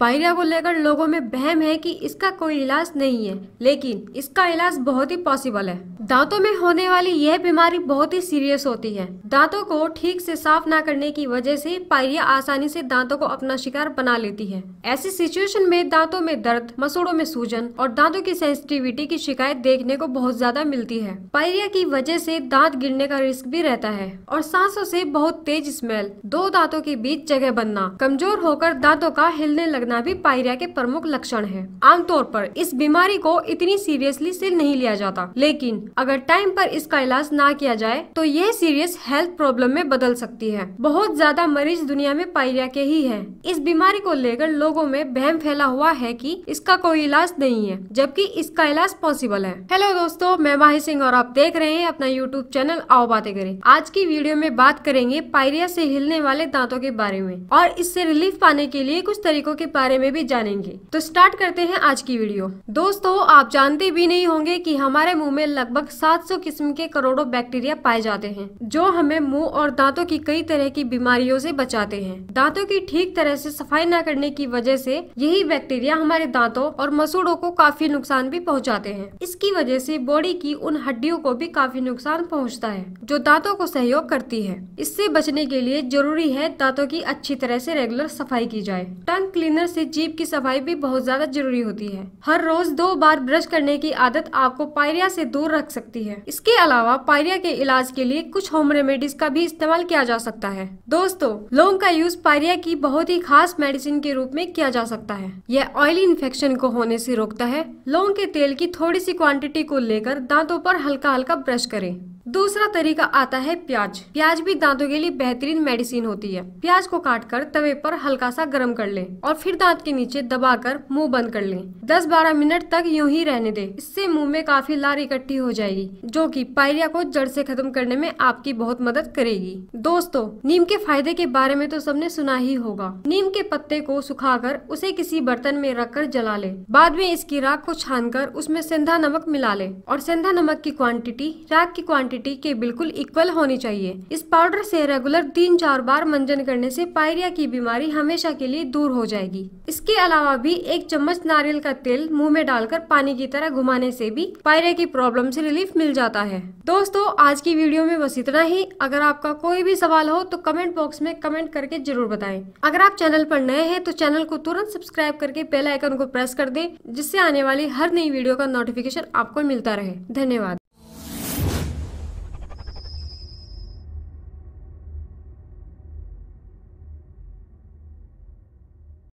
pyorrhoea को लेकर लोगों में बहम है कि इसका कोई इलाज नहीं है लेकिन इसका इलाज बहुत ही पॉसिबल है दांतों में होने वाली यह बीमारी बहुत ही सीरियस होती है दांतों को ठीक से साफ ना करने की वजह से पायरिया आसानी से दांतों को अपना शिकार बना लेती है ऐसी सिचुएशन में दांतों में दर्द मसूड़ों में सूजन और दांतों की सेंसिटिविटी की शिकायत देखने को बहुत ज्यादा मिलती है पायरिया की वजह से दांत गिरने का रिस्क भी रहता है और सांसों से बहुत तेज स्मेल दो दांतों के बीच जगह बनना कमजोर होकर दांतों का हिलने लगना लगना भी पायरिया के प्रमुख लक्षण है आमतौर पर इस बीमारी को इतनी सीरियसली से नहीं लिया जाता लेकिन अगर टाइम पर इसका इलाज ना किया जाए तो यह सीरियस हेल्थ प्रॉब्लम में बदल सकती है बहुत ज्यादा मरीज दुनिया में पायरिया के ही है इस बीमारी को लेकर लोगो में बहम फैला हुआ है की इसका कोई इलाज नहीं है जबकि इसका इलाज पॉसिबल है हेलो दोस्तों मैं माही सिंह और आप देख रहे हैं अपना यूट्यूब चैनल आओ बातें करें आज की वीडियो में बात करेंगे पायरिया से हिलने वाले दांतों के बारे में और इससे रिलीफ पाने के लिए कुछ तरीकों के बारे में भी जानेंगे तो स्टार्ट करते हैं आज की वीडियो दोस्तों आप जानते भी नहीं होंगे कि हमारे मुंह में लगभग 700 किस्म के करोड़ों बैक्टीरिया पाए जाते हैं जो हमें मुंह और दांतों की कई तरह की बीमारियों से बचाते हैं दांतों की ठीक तरह से सफाई न करने की वजह से यही बैक्टीरिया हमारे दांतों और मसूड़ों को काफी नुकसान भी पहुँचाते हैं इसकी वजह से बॉडी की उन हड्डियों को भी काफी नुकसान पहुँचता है जो दाँतों को सहयोग करती है इससे बचने के लिए जरूरी है दाँतों की अच्छी तरह से रेगुलर सफाई की जाए टंग क्लीनर वजह से जीभ की सफाई भी बहुत ज्यादा जरूरी होती है हर रोज दो बार ब्रश करने की आदत आपको पायरिया से दूर रख सकती है इसके अलावा पायरिया के इलाज के लिए कुछ होम रेमेडीज का भी इस्तेमाल किया जा सकता है दोस्तों लौंग का यूज पायरिया की बहुत ही खास मेडिसिन के रूप में किया जा सकता है यह ऑयली इन्फेक्शन को होने से रोकता है लौंग के तेल की थोड़ी सी क्वांटिटी को लेकर दांतों पर हल्का हल्का ब्रश करें दूसरा तरीका आता है प्याज प्याज भी दांतों के लिए बेहतरीन मेडिसिन होती है प्याज को काट कर तवे पर हल्का सा गर्म कर लें और फिर दांत के नीचे दबाकर मुंह बंद कर लें 10-12 मिनट तक यूं ही रहने दें इससे मुंह में काफी लार इकट्ठी हो जाएगी जो कि पायरिया को जड़ से खत्म करने में आपकी बहुत मदद करेगी दोस्तों नीम के फायदे के बारे में तो सबने सुना ही होगा नीम के पत्ते को कर उसे किसी बर्तन में रख कर जला ले बाद में इसकी राख को छान कर उसमें सेंधा नमक मिला ले और सेंधा नमक की क्वान्टिटी राख की क्वान्टिटी एटी के बिल्कुल इक्वल होनी चाहिए इस पाउडर से रेगुलर तीन चार बार मंजन करने से पायरिया की बीमारी हमेशा के लिए दूर हो जाएगी इसके अलावा भी एक चम्मच नारियल का तेल मुंह में डालकर पानी की तरह घुमाने से भी पायरिया की प्रॉब्लम से रिलीफ मिल जाता है दोस्तों आज की वीडियो में बस इतना ही अगर आपका कोई भी सवाल हो तो कमेंट बॉक्स में कमेंट करके जरूर बताए अगर आप चैनल पर नए हैं तो चैनल को तुरंत सब्सक्राइब करके बेल आइकन को प्रेस कर दे जिससे आने वाली हर नई वीडियो का नोटिफिकेशन आपको मिलता रहे धन्यवाद